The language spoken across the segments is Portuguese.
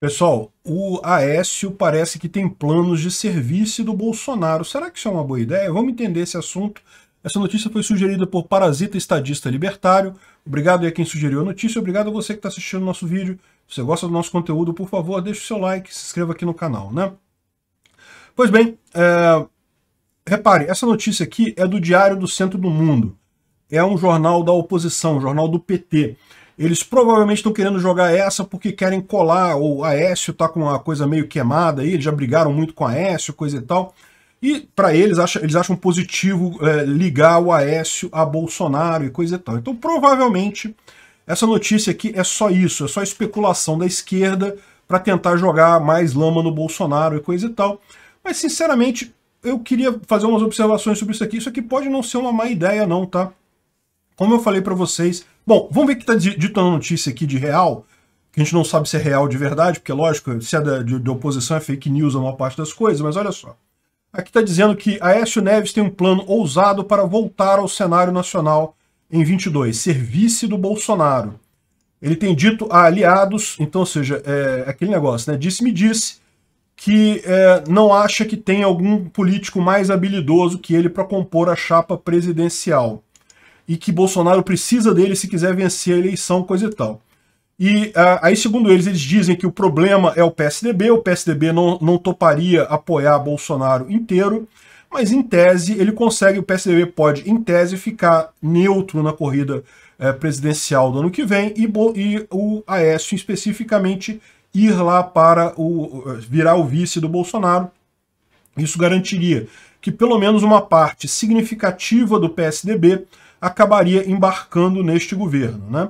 Pessoal, o Aécio parece que tem planos de serviço do Bolsonaro. Será que isso é uma boa ideia? Vamos entender esse assunto. Essa notícia foi sugerida por Parasita Estadista Libertário. Obrigado a quem sugeriu a notícia. Obrigado a você que está assistindo o nosso vídeo. Se você gosta do nosso conteúdo, por favor, deixe o seu like, se inscreva aqui no canal, né? Pois bem, é... repare, essa notícia aqui é do Diário do Centro do Mundo. É um jornal da oposição, um jornal do PT. Eles provavelmente estão querendo jogar essa porque querem colar, ou a Aécio tá com uma coisa meio queimada aí, eles já brigaram muito com a Aécio, coisa e tal. E para eles, acham, eles acham positivo é, ligar o Aécio a Bolsonaro e coisa e tal. Então provavelmente essa notícia aqui é só isso, é só especulação da esquerda para tentar jogar mais lama no Bolsonaro e coisa e tal. Mas sinceramente, eu queria fazer umas observações sobre isso aqui. Isso aqui pode não ser uma má ideia não, tá? Como eu falei para vocês, Bom, vamos ver o que está dito na notícia aqui de real, que a gente não sabe se é real de verdade, porque, lógico, se é da, de, de oposição é fake news a maior parte das coisas, mas olha só. Aqui está dizendo que Aécio Neves tem um plano ousado para voltar ao cenário nacional em 22, serviço do Bolsonaro. Ele tem dito a aliados, então, ou seja, é, é, aquele negócio, né? Disse-me disse que é, não acha que tem algum político mais habilidoso que ele para compor a chapa presidencial e que Bolsonaro precisa dele se quiser vencer a eleição, coisa e tal. E ah, aí, segundo eles, eles dizem que o problema é o PSDB, o PSDB não, não toparia apoiar Bolsonaro inteiro, mas em tese ele consegue, o PSDB pode, em tese, ficar neutro na corrida eh, presidencial do ano que vem e, e o Aécio especificamente ir lá para o virar o vice do Bolsonaro. Isso garantiria que pelo menos uma parte significativa do PSDB acabaria embarcando neste governo. Né?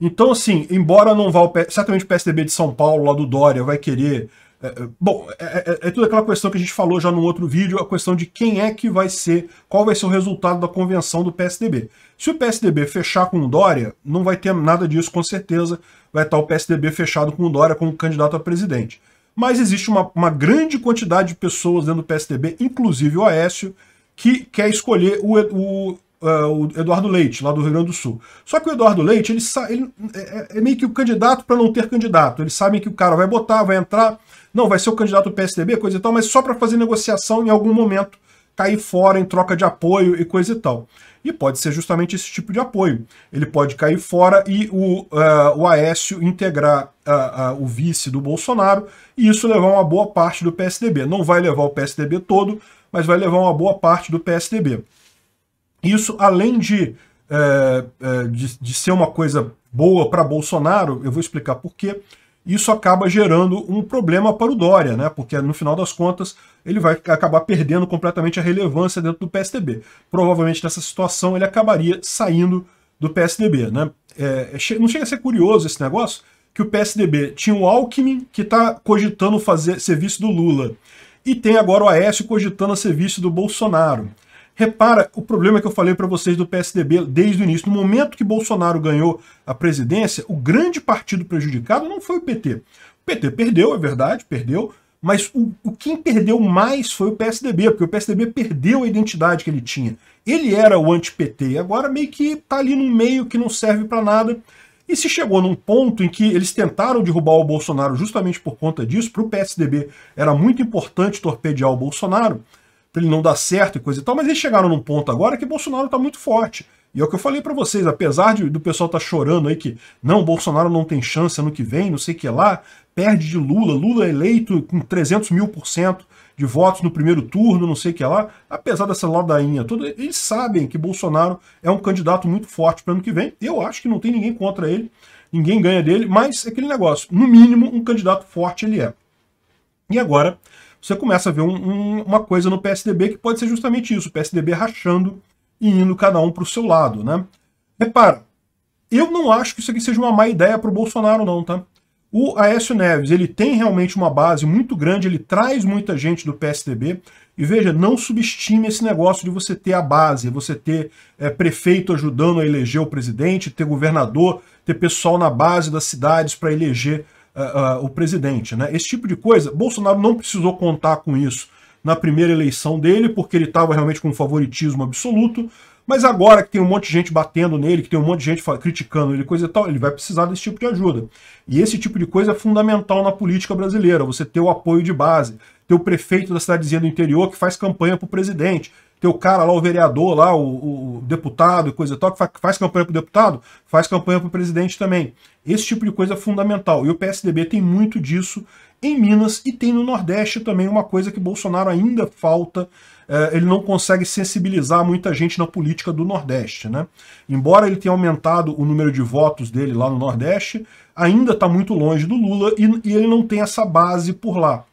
Então, assim, embora não vá o certamente o PSDB de São Paulo, lá do Dória, vai querer. É, é, bom, é, é, é tudo aquela questão que a gente falou já num outro vídeo, a questão de quem é que vai ser, qual vai ser o resultado da convenção do PSDB. Se o PSDB fechar com o Dória, não vai ter nada disso, com certeza. Vai estar o PSDB fechado com o Dória como candidato a presidente. Mas existe uma, uma grande quantidade de pessoas dentro do PSDB, inclusive o Aécio, que quer escolher o, o uh, o Eduardo Leite, lá do Rio Grande do Sul. Só que o Eduardo Leite, ele, ele é, é, é, meio que o candidato para não ter candidato. Eles sabem que o cara vai botar, vai entrar, não, vai ser o candidato do PSDB, coisa e tal, mas só para fazer negociação em algum momento, cair fora em troca de apoio e coisa e tal. E pode ser justamente esse tipo de apoio. Ele pode cair fora e o, uh, o Aécio integrar uh, uh, o vice do Bolsonaro e isso levar uma boa parte do PSDB. Não vai levar o PSDB todo, mas vai levar uma boa parte do PSDB. Isso, além de, é, é, de, de ser uma coisa boa para Bolsonaro, eu vou explicar por quê, isso acaba gerando um problema para o Dória, né? Porque no final das contas ele vai acabar perdendo completamente a relevância dentro do PSDB. Provavelmente nessa situação ele acabaria saindo do PSDB, né? É, é não chega a ser curioso esse negócio que o PSDB tinha o Alckmin que está cogitando fazer serviço do Lula e tem agora o Aécio cogitando a serviço do Bolsonaro. Repara o problema que eu falei para vocês do PSDB desde o início. No momento que Bolsonaro ganhou a presidência, o grande partido prejudicado não foi o PT. O PT perdeu, é verdade, perdeu, mas o, o quem perdeu mais foi o PSDB, porque o PSDB perdeu a identidade que ele tinha. Ele era o anti-PT, agora meio que tá ali no meio que não serve para nada. E se chegou num ponto em que eles tentaram derrubar o Bolsonaro justamente por conta disso, para o PSDB era muito importante torpedear o Bolsonaro, para ele não dar certo e coisa e tal, mas eles chegaram num ponto agora que Bolsonaro está muito forte. E é o que eu falei para vocês, apesar de, do pessoal estar tá chorando aí que não, Bolsonaro não tem chance ano que vem, não sei o que lá, perde de Lula, Lula é eleito com 300 mil por cento de votos no primeiro turno, não sei o que lá, apesar dessa ladainha toda, eles sabem que Bolsonaro é um candidato muito forte para ano que vem. Eu acho que não tem ninguém contra ele, ninguém ganha dele, mas é aquele negócio, no mínimo um candidato forte ele é. E agora, você começa a ver um, um, uma coisa no PSDB que pode ser justamente isso, o PSDB rachando e indo cada um para o seu lado, né? Repara, eu não acho que isso aqui seja uma má ideia para o Bolsonaro não, tá? O Aécio Neves, ele tem realmente uma base muito grande, ele traz muita gente do PSDB. E veja, não subestime esse negócio de você ter a base, você ter é, prefeito ajudando a eleger o presidente, ter governador, ter pessoal na base das cidades para eleger uh, o presidente. Né? Esse tipo de coisa, Bolsonaro não precisou contar com isso na primeira eleição dele, porque ele estava realmente com um favoritismo absoluto. Mas agora que tem um monte de gente batendo nele, que tem um monte de gente criticando ele, coisa e tal, ele vai precisar desse tipo de ajuda. E esse tipo de coisa é fundamental na política brasileira, você ter o apoio de base, ter o prefeito da cidadezinha do interior que faz campanha para o presidente, tem o cara lá, o vereador lá, o, o deputado e coisa e tal, que faz campanha para o deputado, faz campanha para o presidente também. Esse tipo de coisa é fundamental. E o PSDB tem muito disso em Minas e tem no Nordeste também uma coisa que Bolsonaro ainda falta. É, ele não consegue sensibilizar muita gente na política do Nordeste. Né? Embora ele tenha aumentado o número de votos dele lá no Nordeste, ainda está muito longe do Lula e ele não tem essa base por lá.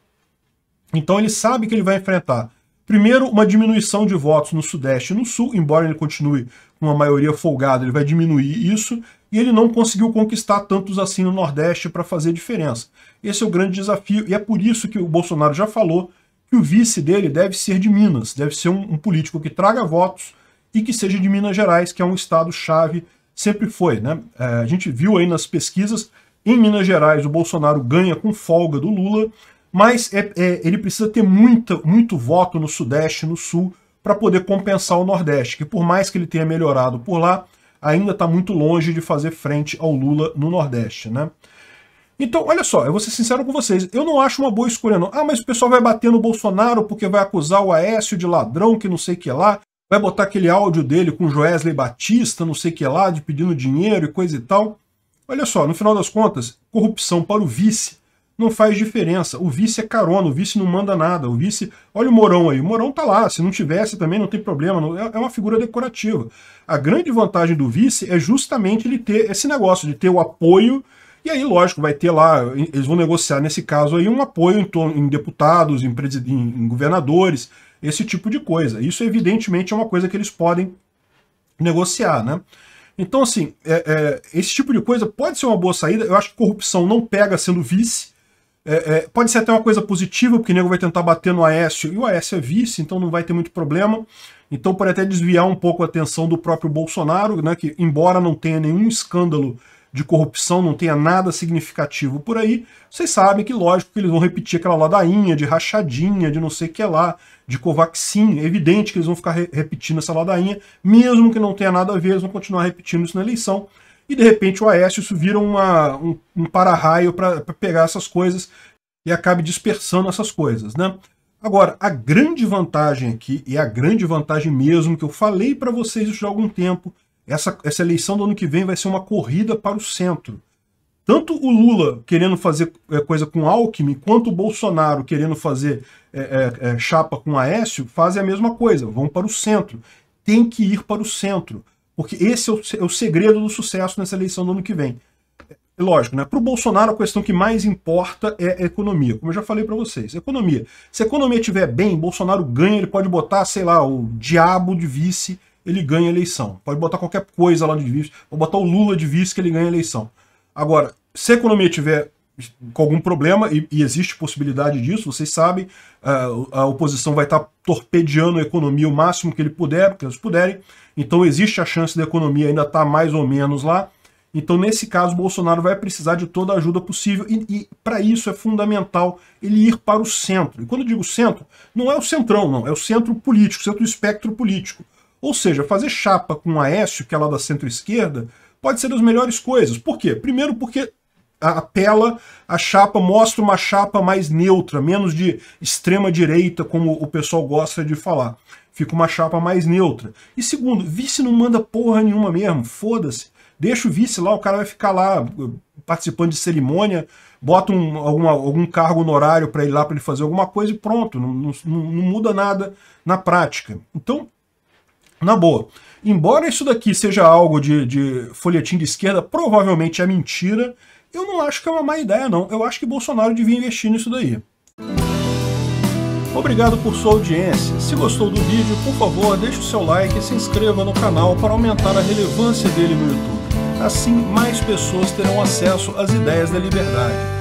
Então ele sabe que ele vai enfrentar Primeiro, uma diminuição de votos no Sudeste e no Sul, embora ele continue com uma maioria folgada, ele vai diminuir isso, e ele não conseguiu conquistar tantos assim no Nordeste para fazer diferença. Esse é o grande desafio, e é por isso que o Bolsonaro já falou que o vice dele deve ser de Minas, deve ser um, um político que traga votos e que seja de Minas Gerais, que é um estado-chave, sempre foi. Né? É, a gente viu aí nas pesquisas, em Minas Gerais o Bolsonaro ganha com folga do Lula, mas é, é, ele precisa ter muito, muito voto no Sudeste, no Sul, para poder compensar o Nordeste, que por mais que ele tenha melhorado por lá, ainda está muito longe de fazer frente ao Lula no Nordeste, né? Então, olha só, eu vou ser sincero com vocês, eu não acho uma boa escolha não. Ah, mas o pessoal vai bater no Bolsonaro porque vai acusar o Aécio de ladrão, que não sei o que lá, vai botar aquele áudio dele com o Joesley Batista, não sei o que lá, de pedindo dinheiro e coisa e tal. Olha só, no final das contas, corrupção para o vice não faz diferença. O vice é carona, o vice não manda nada. O vice. Olha o Morão aí. O Morão tá lá. Se não tivesse também, não tem problema. Não, é, é uma figura decorativa. A grande vantagem do vice é justamente ele ter esse negócio de ter o apoio. E aí, lógico, vai ter lá, eles vão negociar, nesse caso aí, um apoio em, em deputados, em, em governadores, esse tipo de coisa. Isso, evidentemente, é uma coisa que eles podem negociar, né? Então, assim, é, é, esse tipo de coisa pode ser uma boa saída. Eu acho que corrupção não pega sendo vice, é, é, pode ser até uma coisa positiva, porque o nego vai tentar bater no Aécio, e o Aécio é vice, então não vai ter muito problema. Então pode até desviar um pouco a atenção do próprio Bolsonaro, né, que embora não tenha nenhum escândalo de corrupção, não tenha nada significativo por aí, vocês sabem que, lógico, que eles vão repetir aquela ladainha de rachadinha, de não sei o que lá, de Covaxin, é evidente que eles vão ficar re repetindo essa ladainha, mesmo que não tenha nada a ver, eles vão continuar repetindo isso na eleição e de repente o Aécio isso vira uma, um, um para-raio para pegar essas coisas e acabe dispersando essas coisas, né? Agora, a grande vantagem aqui, e é a grande vantagem mesmo que eu falei para vocês isso já há algum tempo, essa, essa eleição do ano que vem vai ser uma corrida para o centro. Tanto o Lula querendo fazer é, coisa com Alckmin, quanto o Bolsonaro querendo fazer é, é, é chapa com Aécio, fazem a mesma coisa, vão para o centro. Tem que ir para o centro. Porque esse é o, é o segredo do sucesso nessa eleição do ano que vem. É, lógico, né? Para o Bolsonaro, a questão que mais importa é a economia, como eu já falei para vocês. Economia. Se a economia estiver bem, Bolsonaro ganha, ele pode botar, sei lá, o diabo de vice, ele ganha a eleição. Pode botar qualquer coisa lá de vice, ou botar o Lula de vice que ele ganha a eleição. Agora, se a economia estiver com algum problema, e, e, existe possibilidade disso, vocês sabem, a, a oposição vai estar torpedeando a economia o máximo que ele puder, que eles puderem, então existe a chance da economia ainda estar mais ou menos lá. Então, nesse caso, Bolsonaro vai precisar de toda a ajuda possível, e, e para isso é fundamental ele ir para o centro. E quando eu digo centro, não é o centrão, não, é o centro político, centro do espectro político. Ou seja, fazer chapa com o Aécio, que é lá da centro-esquerda, pode ser das melhores coisas. Por quê? Primeiro, porque apela, a chapa mostra uma chapa mais neutra, menos de extrema direita, como o pessoal gosta de falar. Fica uma chapa mais neutra. E segundo, vice não manda porra nenhuma mesmo, foda-se. Deixa o vice lá, o cara vai ficar lá uh, participando de cerimônia, bota um, alguma, algum cargo honorário para ele lá para ele fazer alguma coisa e pronto, não, não, não muda nada na prática. Então, na boa, embora isso daqui seja algo de, de folhetim de esquerda, provavelmente é mentira, eu não acho que é uma má ideia, não. Eu acho que Bolsonaro devia investir nisso daí. Obrigado por sua audiência. Se gostou do vídeo, por favor, deixe o seu like e se inscreva no canal para aumentar a relevância dele no YouTube. Assim, mais pessoas terão acesso às ideias da liberdade